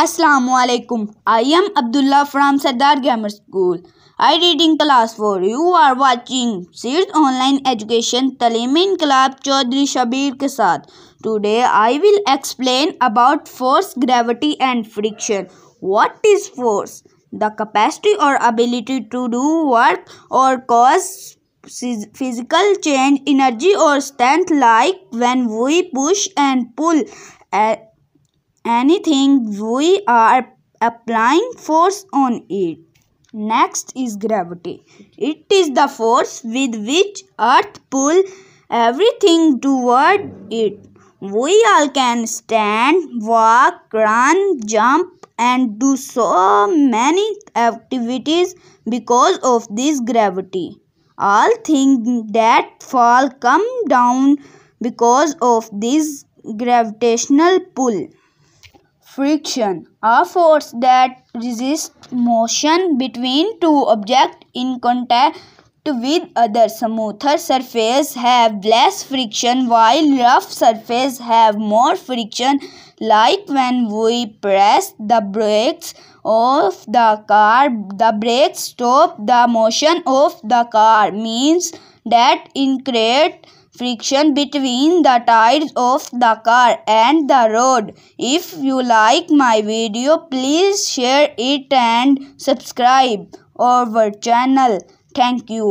Assalamualaikum. I am Abdullah from Sardar Grammar School. I reading class 4. You are watching Seeds Online Education Talimin Club, Chaudhry Shabir ke saath. Today I will explain about force, gravity and friction. What is force? The capacity or ability to do work or cause physical change, energy or strength like when we push and pull. Uh, anything we are applying force on it. Next is gravity. It is the force with which earth pull everything toward it. We all can stand, walk, run, jump and do so many activities because of this gravity. All things that fall come down because of this gravitational pull. Friction, a force that resists motion between two objects in contact with other smoother surfaces have less friction while rough surfaces have more friction like when we press the brakes of the car the brakes stop the motion of the car means that in create friction between the tires of the car and the road. If you like my video, please share it and subscribe our channel. Thank you.